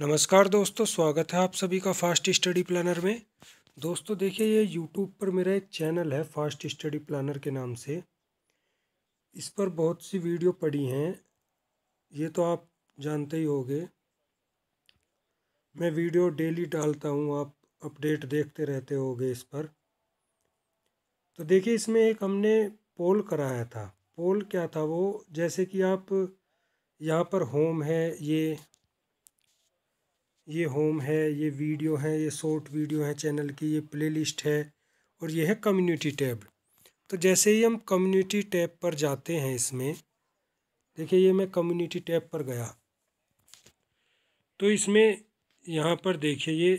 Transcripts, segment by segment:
नमस्कार दोस्तों स्वागत है आप सभी का फास्ट स्टडी प्लानर में दोस्तों देखिए ये यूट्यूब पर मेरा एक चैनल है फास्ट स्टडी प्लानर के नाम से इस पर बहुत सी वीडियो पड़ी हैं ये तो आप जानते ही होंगे मैं वीडियो डेली डालता हूँ आप अपडेट देखते रहते होंगे इस पर तो देखिए इसमें एक हमने पोल कराया था पोल क्या था वो जैसे कि आप यहाँ पर होम है ये ये होम है ये वीडियो है ये शॉर्ट वीडियो है चैनल की ये प्लेलिस्ट है और ये है कम्युनिटी टैब तो जैसे ही हम कम्युनिटी टैब पर जाते हैं इसमें देखिए ये मैं कम्युनिटी टैब पर गया तो इसमें यहाँ पर देखिए ये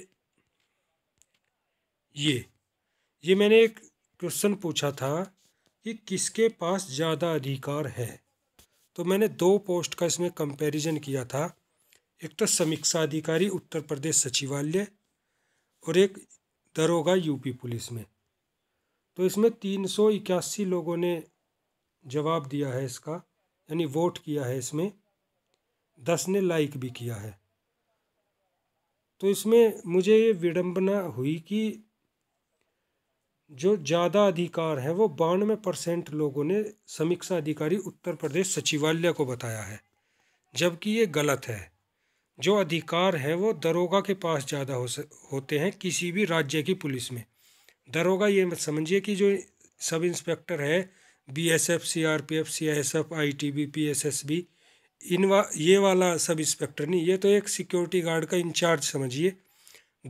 ये ये मैंने एक क्वेश्चन पूछा था कि किसके पास ज़्यादा अधिकार है तो मैंने दो पोस्ट का इसमें कंपैरिजन किया था एक तो समीक्षा अधिकारी उत्तर प्रदेश सचिवालय और एक दरोगा यूपी पुलिस में तो इसमें तीन सौ इक्यासी लोगों ने जवाब दिया है इसका यानी वोट किया है इसमें दस ने लाइक भी किया है तो इसमें मुझे ये विडम्बना हुई कि जो ज़्यादा अधिकार है वो बानवे परसेंट लोगों ने समीक्षा अधिकारी उत्तर प्रदेश सचिवालय को बताया है जबकि ये गलत है जो अधिकार हैं वो दरोगा के पास ज़्यादा हो होते हैं किसी भी राज्य की पुलिस में दरोगा ये मत समझिए कि जो सब इंस्पेक्टर है B S F C R P F C S F I T B P S S B इन वा ये वाला सब इंस्पेक्टर नहीं ये तो एक सिक्योरिटी गार्ड का इंचार्ज समझिए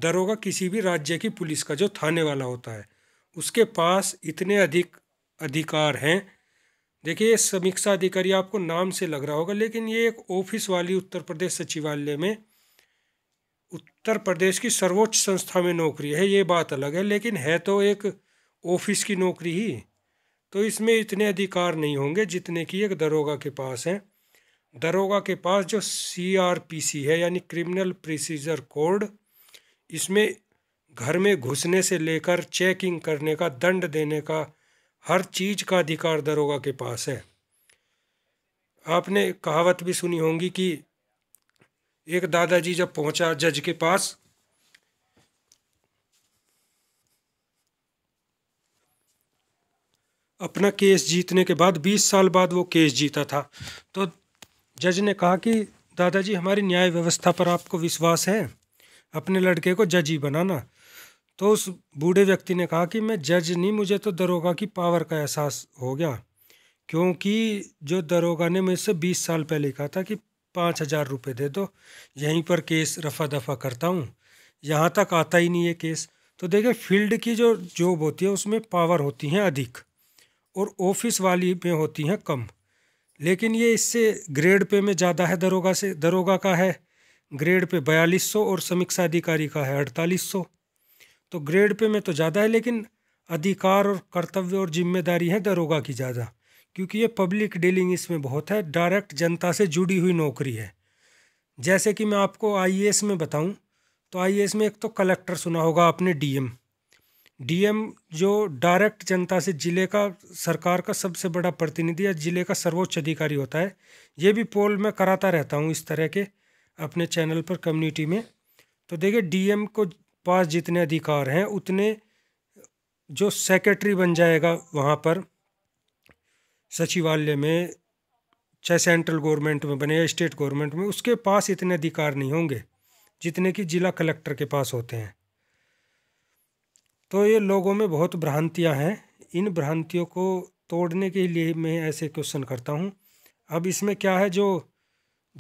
दरोगा किसी भी राज्य की पुलिस का जो थाने वाला होता है उसके पास इतने अधिक अधिकार हैं देखिए ये समीक्षा अधिकारी आपको नाम से लग रहा होगा लेकिन ये एक ऑफिस वाली उत्तर प्रदेश सचिवालय में उत्तर प्रदेश की सर्वोच्च संस्था में नौकरी है ये बात अलग है लेकिन है तो एक ऑफिस की नौकरी ही तो इसमें इतने अधिकार नहीं होंगे जितने कि एक दरोगा के पास हैं दरोगा के पास जो सी है यानी क्रिमिनल प्रोसीजर कोड इसमें घर में घुसने से लेकर चेकिंग करने का दंड देने का हर चीज़ का अधिकार दरोगा के पास है आपने कहावत भी सुनी होगी कि एक दादाजी जब पहुंचा जज के पास अपना केस जीतने के बाद 20 साल बाद वो केस जीता था तो जज ने कहा कि दादाजी हमारी न्याय व्यवस्था पर आपको विश्वास है अपने लड़के को जज ही बनाना तो उस बूढ़े व्यक्ति ने कहा कि मैं जज नहीं मुझे तो दरोगा की पावर का एहसास हो गया क्योंकि जो दरोगा ने मुझसे बीस साल पहले कहा था कि पाँच हज़ार रुपये दे दो यहीं पर केस रफा दफा करता हूँ यहाँ तक आता ही नहीं है केस तो देखिए फील्ड की जो जॉब होती है उसमें पावर होती हैं अधिक और ऑफिस वाली में होती हैं कम लेकिन ये इससे ग्रेड पे में ज़्यादा है दरोगा से दरोगा का है ग्रेड पे बयालीस सौ और समीक्षा अधिकारी का है अड़तालीस सौ तो ग्रेड पे में तो ज़्यादा है लेकिन अधिकार और कर्तव्य और जिम्मेदारी है दरोगा की ज़्यादा क्योंकि ये पब्लिक डीलिंग इसमें बहुत है डायरेक्ट जनता से जुड़ी हुई नौकरी है जैसे कि मैं आपको आई में बताऊँ तो आई में एक तो कलेक्टर सुना होगा आपने डी एम जो डायरेक्ट जनता से ज़िले का सरकार का सबसे बड़ा प्रतिनिधि या ज़िले का सर्वोच्च अधिकारी होता है ये भी पोल मैं कराता रहता हूँ इस तरह के अपने चैनल पर कम्युनिटी में तो देखिए डीएम को पास जितने अधिकार हैं उतने जो सेक्रेटरी बन जाएगा वहाँ पर सचिवालय में चाहे सेंट्रल गवर्नमेंट में बने या स्टेट गवर्नमेंट में उसके पास इतने अधिकार नहीं होंगे जितने कि जिला कलेक्टर के पास होते हैं तो ये लोगों में बहुत भ्रांतियाँ हैं इन भ्रांतियों को तोड़ने के लिए मैं ऐसे क्वेश्चन करता हूँ अब इसमें क्या है जो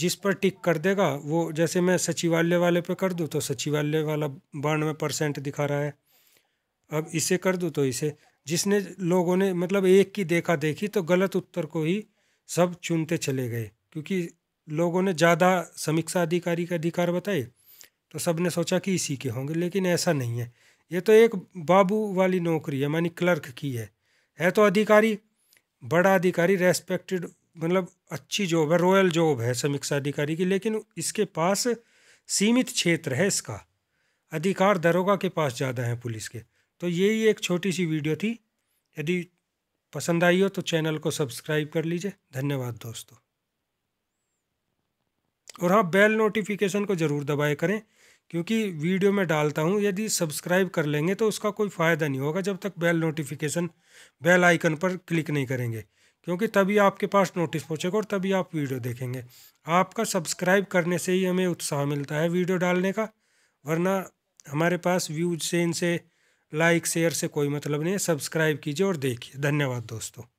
जिस पर टिक कर देगा वो जैसे मैं सचिवालय वाले पे कर दूँ तो सचिवालय वाला बानवे परसेंट दिखा रहा है अब इसे कर दूँ तो इसे जिसने लोगों ने मतलब एक की देखा देखी तो गलत उत्तर को ही सब चुनते चले गए क्योंकि लोगों ने ज़्यादा समीक्षा अधिकारी का अधिकार बताए तो सब ने सोचा कि इसी के होंगे लेकिन ऐसा नहीं है ये तो एक बाबू वाली नौकरी है मानी क्लर्क की है है तो अधिकारी बड़ा अधिकारी रेस्पेक्टेड मतलब अच्छी जॉब है रॉयल जॉब है समीक्षा अधिकारी की लेकिन इसके पास सीमित क्षेत्र है इसका अधिकार दरोगा के पास ज़्यादा है पुलिस के तो यही एक छोटी सी वीडियो थी यदि पसंद आई हो तो चैनल को सब्सक्राइब कर लीजिए धन्यवाद दोस्तों और हाँ बेल नोटिफिकेशन को ज़रूर दबाए करें क्योंकि वीडियो में डालता हूँ यदि सब्सक्राइब कर लेंगे तो उसका कोई फ़ायदा नहीं होगा जब तक बेल नोटिफिकेशन बेल आइकन पर क्लिक नहीं करेंगे क्योंकि तभी आपके पास नोटिस पहुँचेगा और तभी आप वीडियो देखेंगे आपका सब्सक्राइब करने से ही हमें उत्साह मिलता है वीडियो डालने का वरना हमारे पास व्यूज से इनसे लाइक शेयर से कोई मतलब नहीं है सब्सक्राइब कीजिए और देखिए धन्यवाद दोस्तों